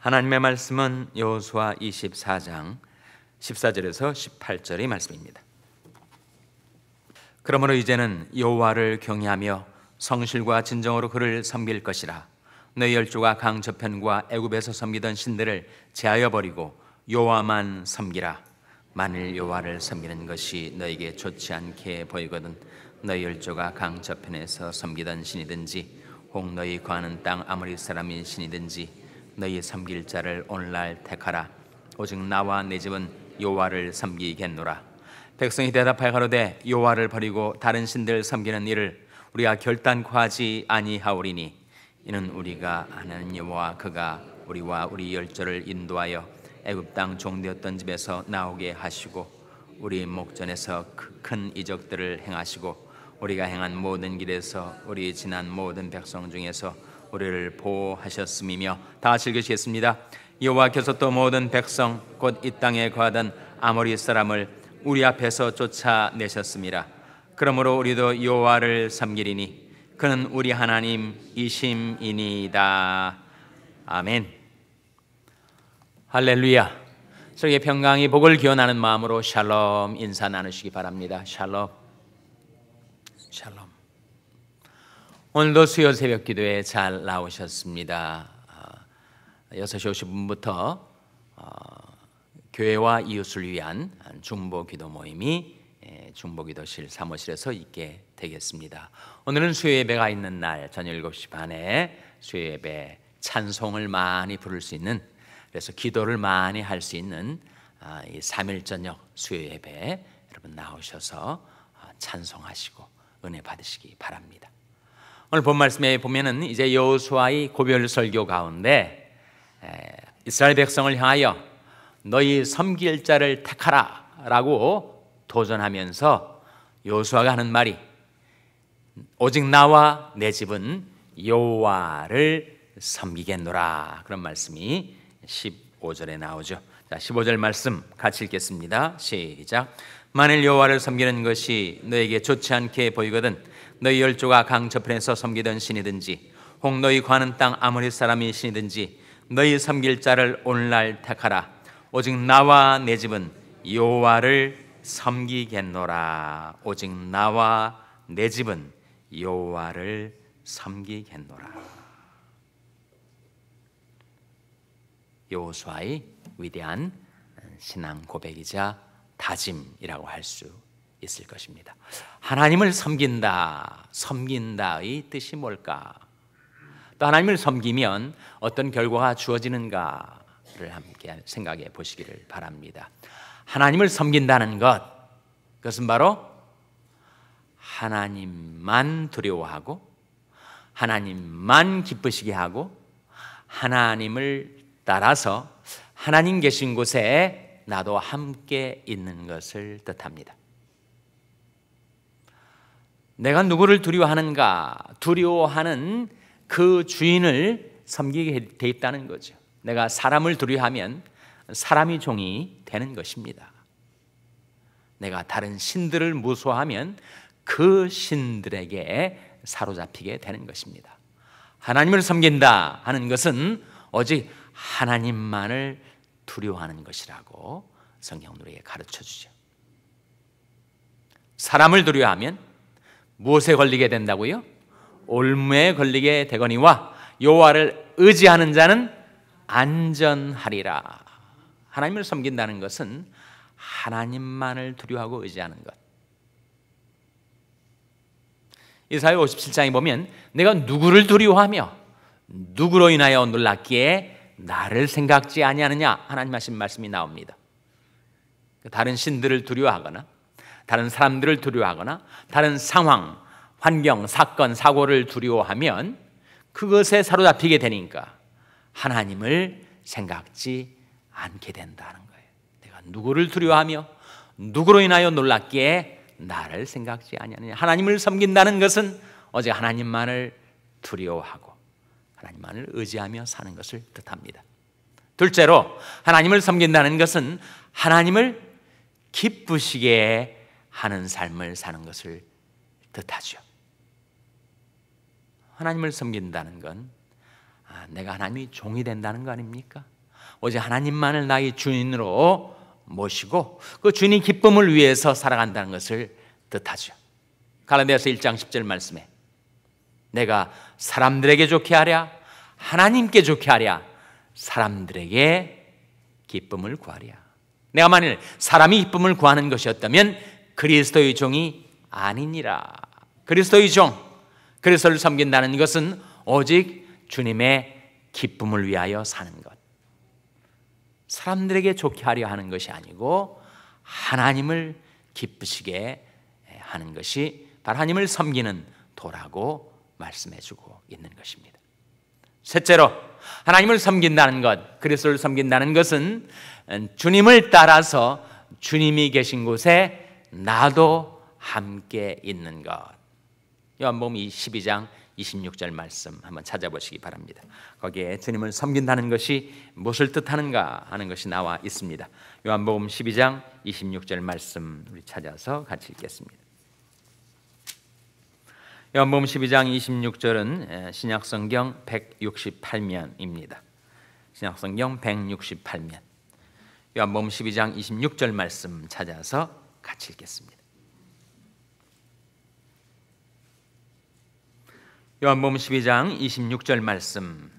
하나님의 말씀은 여호수아 24장 14절에서 18절의 말씀입니다. 그러므로 이제는 여호와를 경외하며 성실과 진정으로 그를 섬길 것이라 너희 열조가 강 저편과 애굽에서 섬기던 신들을 제하여 버리고 여호와만 섬기라 만일 여호와를 섬기는 것이 너에게 좋지 않게 보이거든 너희 열조가 강 저편에서 섬기던 신이든지 혹 너희 거하는 땅 아무리 사람인 신이든지 너희 섬길 자를 오늘날 택하라 오직 나와 내 집은 여호와를 섬기겠노라 백성이 대답하여 가로되 여호와를 버리고 다른 신들 섬기는 일을 우리가 결단코 하지 아니하오리니 이는 우리가 아는 여호와 그가 우리와 우리 열조를 인도하여 애굽 땅 종되었던 집에서 나오게 하시고 우리 목전에서 큰 이적들을 행하시고 우리가 행한 모든 길에서 우리 지난 모든 백성 중에서 우리를 보호하셨음이며 다 즐기시겠습니다. 여호와께서 또 모든 백성 곧 이 땅에 거하던 아모리 사람을 우리 앞에서 쫓아내셨습니다. 그러므로 우리도 여호와를 섬기리니 그는 우리 하나님 이심이니이다. 아멘. 할렐루야. 서로 평강이 복을 기원하는 마음으로 샬롬 인사 나누시기 바랍니다. 샬롬. 샬롬. 오늘도 수요 새벽 기도에 잘 나오셨습니다. 6시 아, 50분부터 어, 교회와 이웃을 위한 중보 기도 모임이 예, 중보 기도실 사무실에서 있게 되겠습니다. 오늘은 수요 예배가 있는 날 저녁 7시 반에 수요 예배 찬송을 많이 부를 수 있는 그래서 기도를 많이 할 수 있는 아, 이 3일 저녁 수요 예배 여러분 나오셔서 아, 찬송하시고 은혜 받으시기 바랍니다. 오늘 본 말씀에 보면은 이제 여호수아의 고별 설교 가운데 이스라엘 백성을 향하여 너희 섬길 자를 택하라라고 도전하면서 여호수아가 하는 말이 오직 나와 내 집은 여호와를 섬기겠노라 그런 말씀이 15절에 나오죠. 자, 15절 말씀 같이 읽겠습니다. 시작. 만일 여호와를 섬기는 것이 너에게 좋지 않게 보이거든 너희 열조가 강 저편에서 섬기던 신이든지 혹 너희 관은 땅아무리 사람이 신이든지 너희 섬길 자를 오늘날 택하라 오직 나와 내 집은 여호와를 섬기겠노라 오직 나와 내 집은 여호와를 섬기겠노라 여호수아의 위대한 신앙 고백이자 다짐이라고 할수 있을 것입니다. 하나님을 섬긴다, 섬긴다의 뜻이 뭘까? 또 하나님을 섬기면 어떤 결과가 주어지는가를 함께 생각해 보시기를 바랍니다. 하나님을 섬긴다는 것, 그것은 바로 하나님만 두려워하고 하나님만 기쁘시게 하고 하나님을 따라서 하나님 계신 곳에 나도 함께 있는 것을 뜻합니다. 내가 누구를 두려워하는가? 두려워하는 그 주인을 섬기게 돼 있다는 거죠. 내가 사람을 두려워하면 사람이 종이 되는 것입니다. 내가 다른 신들을 무소하면 그 신들에게 사로잡히게 되는 것입니다. 하나님을 섬긴다 하는 것은 오직 하나님만을 두려워하는 것이라고 성경 우리에게 가르쳐 주죠. 사람을 두려워하면 무엇에 걸리게 된다고요? 올무에 걸리게 되거니와 여호와를 의지하는 자는 안전하리라. 하나님을 섬긴다는 것은 하나님만을 두려워하고 의지하는 것. 이사야 57장에 보면 내가 누구를 두려워하며 누구로 인하여 놀랐기에 나를 생각지 아니하느냐 하나님 하신 말씀이 나옵니다. 다른 신들을 두려워하거나 다른 사람들을 두려워하거나 다른 상황, 환경, 사건, 사고를 두려워하면 그것에 사로잡히게 되니까 하나님을 생각지 않게 된다는 거예요. 내가 누구를 두려워하며 누구로 인하여 놀랍기에 나를 생각지 아니하느냐. 하나님을 섬긴다는 것은 어제 하나님만을 두려워하고 하나님만을 의지하며 사는 것을 뜻합니다. 둘째로 하나님을 섬긴다는 것은 하나님을 기쁘시게 하는 삶을 사는 것을 뜻하죠. 하나님을 섬긴다는 건 아, 내가 하나님이 종이 된다는 거 아닙니까? 오직 하나님만을 나의 주인으로 모시고 그 주님 기쁨을 위해서 살아간다는 것을 뜻하죠. 갈라디아서 1장 10절 말씀에 내가 사람들에게 좋게 하랴 하나님께 좋게 하랴 사람들에게 기쁨을 구하랴. 내가 만일 사람이 기쁨을 구하는 것이었다면 그리스도의 종이 아니니라. 그리스도의 종, 그리스도를 섬긴다는 것은 오직 주님의 기쁨을 위하여 사는 것. 사람들에게 좋게 하려 하는 것이 아니고 하나님을 기쁘시게 하는 것이 바로 하나님을 섬기는 도라고 말씀해 주고 있는 것입니다. 셋째로 하나님을 섬긴다는 것, 그리스도를 섬긴다는 것은 주님을 따라서 주님이 계신 곳에 나도 함께 있는 것. 요한복음 12장 26절 말씀 한번 찾아보시기 바랍니다. 거기에 주님을 섬긴다는 것이 무엇을 뜻하는가 하는 것이 나와 있습니다. 요한복음 12장 26절 말씀 우리 찾아서 같이 읽겠습니다. 요한복음 12장 26절은 신약성경 168면입니다. 신약성경 168면. 요한복음 12장 26절 말씀 찾아서 같이 읽겠습니다. 요한복음 12장 26절 말씀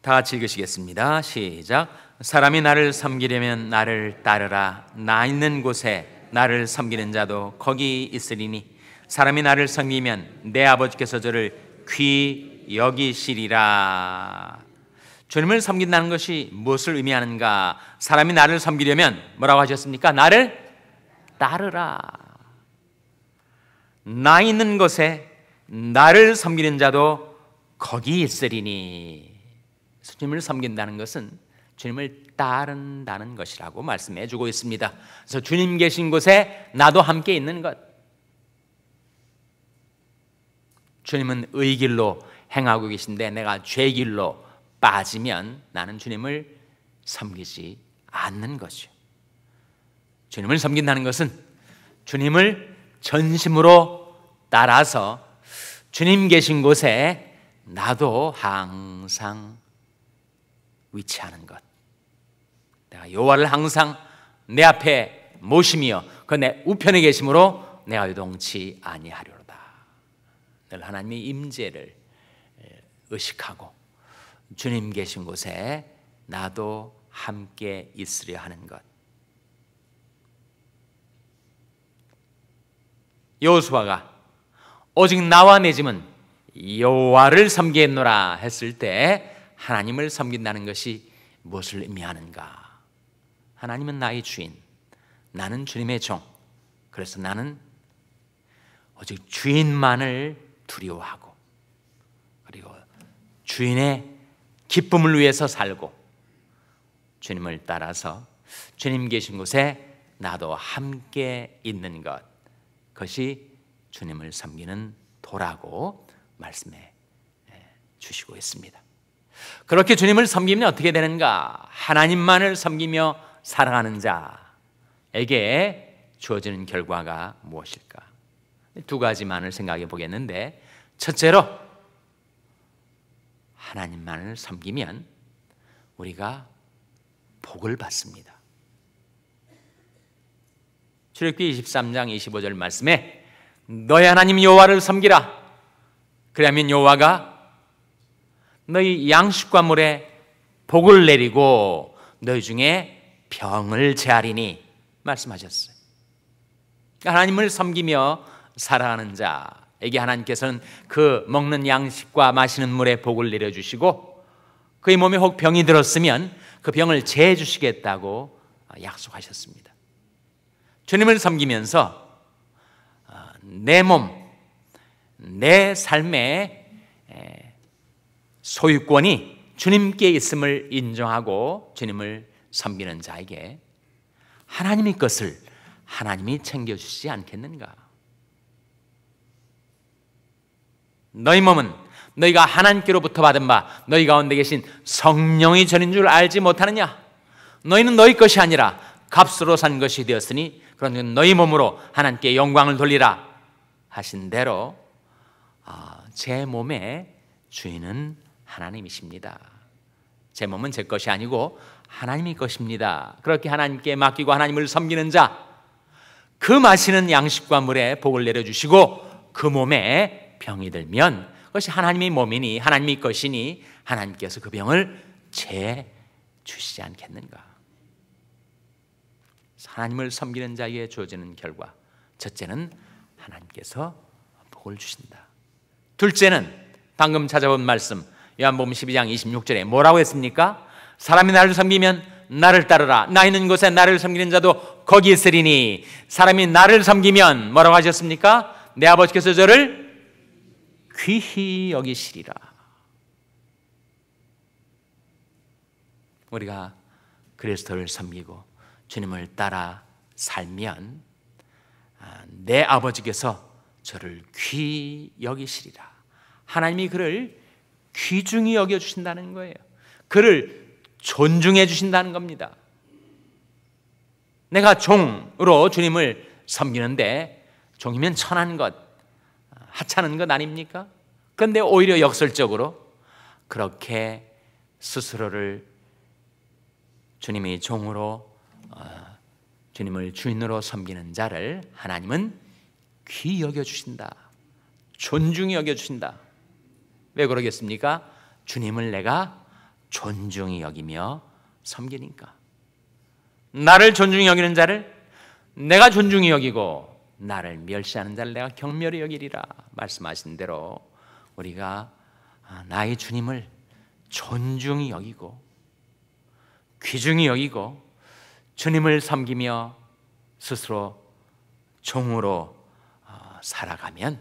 다 같이 읽으시겠습니다. 시작. 사람이 나를 섬기려면 나를 따르라. 나 있는 곳에 나를 섬기는 자도 거기 있으리니 사람이 나를 섬기면 내 아버지께서 저를 귀 여기시리라. 주님을 섬긴다는 것이 무엇을 의미하는가? 사람이 나를 섬기려면 뭐라고 하셨습니까? 나를 따르라. 나 있는 곳에 나를 섬기는 자도 거기 있으리니. 주님을 섬긴다는 것은 주님을 따른다는 것이라고 말씀해 주고 있습니다. 그래서 주님 계신 곳에 나도 함께 있는 것. 주님은 의길로 행하고 계신데 내가 죄길로 빠지면 나는 주님을 섬기지 않는 거죠. 주님을 섬긴다는 것은 주님을 전심으로 따라서 주님 계신 곳에 나도 항상 위치하는 것. 내가 여호와를 항상 내 앞에 모심이그내 우편에 계심으로 내가 유동치 아니하리로다. 늘 하나님의 임재를 의식하고 주님 계신 곳에 나도 함께 있으려 하는 것. 여호수아가 오직 나와 내 집은 여호와를 섬기노라 겠 했을 때 하나님을 섬긴다는 것이 무엇을 의미하는가? 하나님은 나의 주인, 나는 주님의 종. 그래서 나는 오직 주인만을 두려워하고 그리고 주인의 기쁨을 위해서 살고 주님을 따라서 주님 계신 곳에 나도 함께 있는 것 그것이 주님을 섬기는 도라고 말씀해 예, 주시고 있습니다. 그렇게 주님을 섬기면 어떻게 되는가? 하나님만을 섬기며 사랑하는 자에게 주어지는 결과가 무엇일까? 두 가지만을 생각해 보겠는데 첫째로 하나님만을 섬기면 우리가 복을 받습니다. 출애굽기 23장 25절 말씀에 너희 하나님 여호와를 섬기라. 그러면 여호와가 너희 양식과 물에 복을 내리고 너희 중에 병을 제하리니 말씀하셨어요. 하나님을 섬기며 살아가는 자 에게 하나님께서는 그 먹는 양식과 마시는 물에 복을 내려주시고 그의 몸에 혹 병이 들었으면 그 병을 재해 주시겠다고 약속하셨습니다. 주님을 섬기면서 어, 내 몸, 내 삶의 소유권이 주님께 있음을 인정하고 주님을 섬기는 자에게 하나님의 것을 하나님이 챙겨주시지 않겠는가? 너희 몸은 너희가 하나님께로부터 받은 바 너희 가운데 계신 성령이 전인 줄 알지 못하느냐? 너희는 너희 것이 아니라 값으로 산 것이 되었으니 그러 너희 몸으로 하나님께 영광을 돌리라 하신 대로 아, 제 몸의 주인은 하나님이십니다. 제 몸은 제 것이 아니고 하나님의 것입니다. 그렇게 하나님께 맡기고 하나님을 섬기는 자, 그 마시는 양식과 물에 복을 내려주시고 그 몸에 병이 들면 그것이 하나님의 몸이니 하나님의 것이니 하나님께서 그 병을 재 주시지 않겠는가? 하나님을 섬기는 자에게 주어지는 결과 첫째는 하나님께서 복을 주신다. 둘째는 방금 찾아본 말씀 요한복음 12장 26절에 뭐라고 했습니까? 사람이 나를 섬기면 나를 따르라. 나 있는 곳에 나를 섬기는 자도 거기 있으리니 사람이 나를 섬기면 뭐라고 하셨습니까? 내 아버지께서 저를 귀히 여기시리라. 우리가 그리스도를 섬기고 주님을 따라 살면 아, 내 아버지께서 저를 귀 여기시리라. 하나님이 그를 귀중히 여겨 주신다는 거예요. 그를 존중해 주신다는 겁니다. 내가 종으로 주님을 섬기는데 종이면 천한 것, 하찮은 것 아닙니까? 그런데 오히려 역설적으로 그렇게 스스로를 주님의 종으로 어, 주님을 주인으로 섬기는 자를 하나님은 귀 여겨 주신다. 존중히 여겨 주신다. 왜 그러겠습니까? 주님을 내가 존중히 여기며 섬기니까. 나를 존중히 여기는 자를 내가 존중히 여기고 나를 멸시하는 자를 내가 경멸히 여기리라 말씀하신 대로 우리가 아, 나의 주님을 존중히 여기고 귀중히 여기고 주님을 섬기며 스스로 종으로 아, 살아가면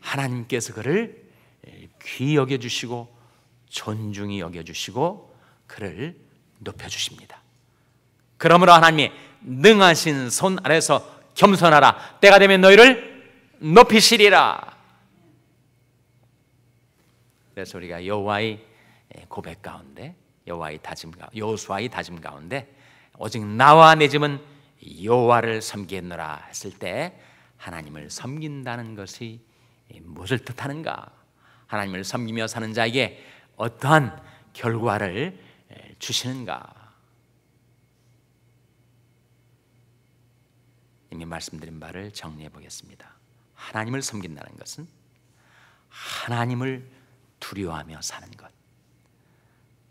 하나님께서 그를 예, 귀 여겨 주시고 존중히 여겨 주시고 그를 높여 주십니다. 그러므로 하나님이 능하신 손 아래서 겸손하라. 때가 되면 너희를 높이시리라. 그래서 우리가 여호와의 예, 고백 가운데, 여호와의 다짐 가운데, 여호수아의 다짐 가운데 오직 나와 내 집은 여호와를 섬기느라 했을 때 하나님을 섬긴다는 것이 무엇을 뜻하는가? 하나님을 섬기며 사는 자에게 어떠한 결과를 예, 주시는가? 이미 말씀드린 바를 정리해 보겠습니다. 하나님을 섬긴다는 것은 하나님을 두려워하며 사는 것,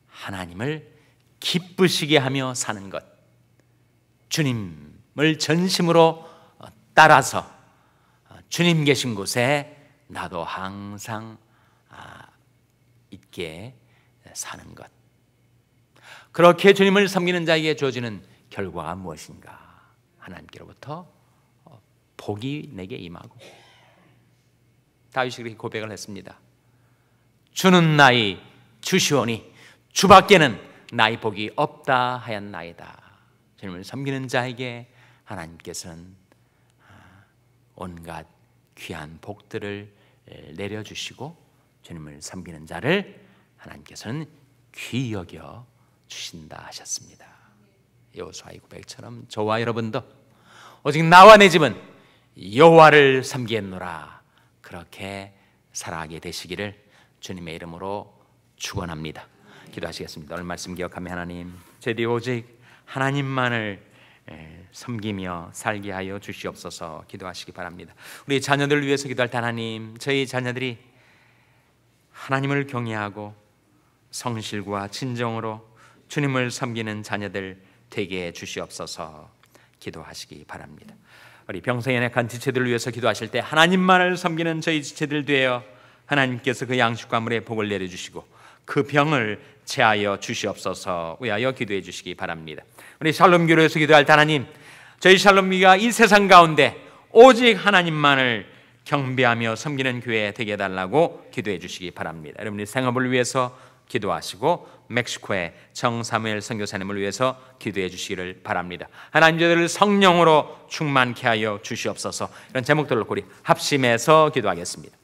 하나님을 기쁘시게 하며 사는 것, 주님을 전심으로 따라서 주님 계신 곳에 나도 항상 아, 있게 사는 것. 그렇게 주님을 섬기는 자에게 주어지는 결과가 무엇인가? 하나님께로부터 어, 복이 내게 임하고 다윗이 그렇게 고백을 했습니다. 주는 나의 주시오니 주밖에는 나의 복이 없다 하얀 나이다. 주님을 섬기는 자에게 하나님께서는 아, 온갖 귀한 복들을 내려주시고 주님을 섬기는 자를 하나님께서는 귀 여겨 주신다 하셨습니다. 여호수아의 고백처럼 저와 여러분도 오직 나와 내 집은 여호와를 섬기겠노라 그렇게 살아가게 되시기를 주님의 이름으로 축원합니다. 기도하시겠습니다. 오늘 말씀 기억하며 하나님 제디 오직 하나님만을 섬기며 살게 하여 주시옵소서 기도하시기 바랍니다. 우리 자녀들 위해서 기도할 때 하나님 저희 자녀들이 하나님을 경외하고 성실과 진정으로 주님을 섬기는 자녀들 되게 주시옵소서 기도하시기 바랍니다. 우리 평생에 약 지체들을 위해서 기도하실 때 하나님만을 섬기는 저희 지체들 되어 하나님께서 그 양식과 물의 복을 내려주시고 그 병을 제하여 주시옵소서 위하여 기도해 주시기 바랍니다. 우리 샬롬교회에서 기도할 하나님 저희 샬롬교가 이 세상 가운데 오직 하나님만을 경배하며 섬기는 교회 되게 해달라고 기도해 주시기 바랍니다. 여러분의 생업을 위해서 기도하시고 멕시코의 정사무엘 선교사님을 위해서 기도해 주시기를 바랍니다. 하나님 저들을 성령으로 충만케 하여 주시옵소서. 이런 제목들로 우리 합심해서 기도하겠습니다.